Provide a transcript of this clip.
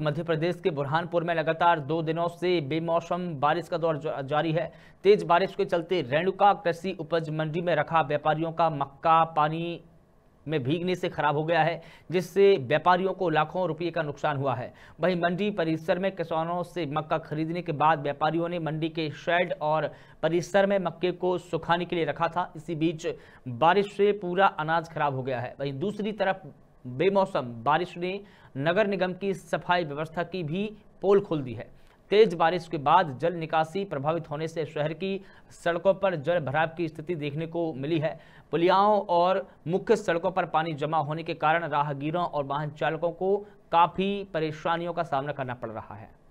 मध्य प्रदेश के बुरहानपुर में लगातार दो दिनों से बेमौसम बारिश का दौर जारी है तेज बारिश के चलते रेणुका कृषि उपज मंडी में रखा व्यापारियों का मक्का पानी में भीगने से खराब हो गया है जिससे व्यापारियों को लाखों रुपये का नुकसान हुआ है वहीं मंडी परिसर में किसानों से मक्का खरीदने के बाद व्यापारियों ने मंडी के शेड और परिसर में मक्के को सुखाने के लिए रखा था इसी बीच बारिश से पूरा अनाज खराब हो गया है वहीं दूसरी तरफ बेमौसम बारिश ने नगर निगम की सफाई व्यवस्था की भी पोल खोल दी है तेज बारिश के बाद जल निकासी प्रभावित होने से शहर की सड़कों पर जल भराव की स्थिति देखने को मिली है पुलियाओं और मुख्य सड़कों पर पानी जमा होने के कारण राहगीरों और वाहन चालकों को काफ़ी परेशानियों का सामना करना पड़ रहा है